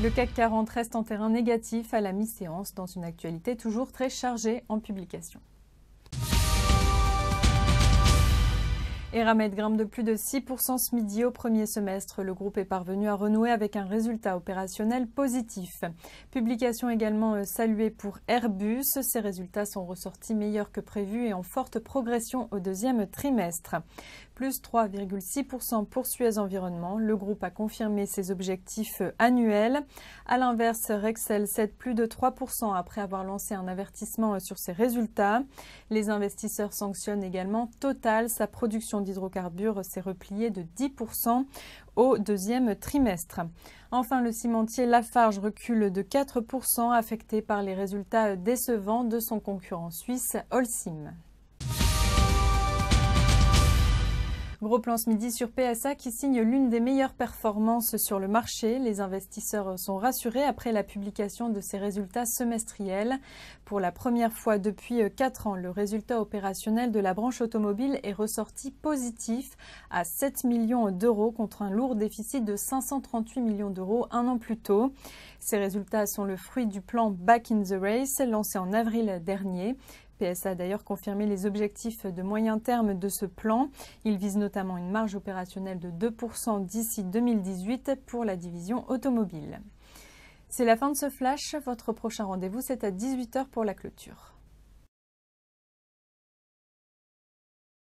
Le CAC 40 reste en terrain négatif à la mi-séance dans une actualité toujours très chargée en publications. Eramet grimpe de plus de 6% ce midi au premier semestre. Le groupe est parvenu à renouer avec un résultat opérationnel positif. Publication également euh, saluée pour Airbus. ces résultats sont ressortis meilleurs que prévu et en forte progression au deuxième trimestre plus 3,6% pour Suez Environnement. Le groupe a confirmé ses objectifs euh, annuels. À l'inverse, Rexel cède plus de 3% après avoir lancé un avertissement euh, sur ses résultats. Les investisseurs sanctionnent également Total. Sa production d'hydrocarbures s'est repliée de 10% au deuxième trimestre. Enfin, le cimentier Lafarge recule de 4% affecté par les résultats euh, décevants de son concurrent suisse Holcim. Gros plan ce midi sur PSA qui signe l'une des meilleures performances sur le marché. Les investisseurs sont rassurés après la publication de ses résultats semestriels. Pour la première fois depuis 4 ans, le résultat opérationnel de la branche automobile est ressorti positif à 7 millions d'euros contre un lourd déficit de 538 millions d'euros un an plus tôt. Ces résultats sont le fruit du plan Back in the Race lancé en avril dernier. PSA a d'ailleurs confirmé les objectifs de moyen terme de ce plan. Il vise notamment une marge opérationnelle de 2% d'ici 2018 pour la division automobile. C'est la fin de ce flash. Votre prochain rendez-vous, c'est à 18h pour la clôture.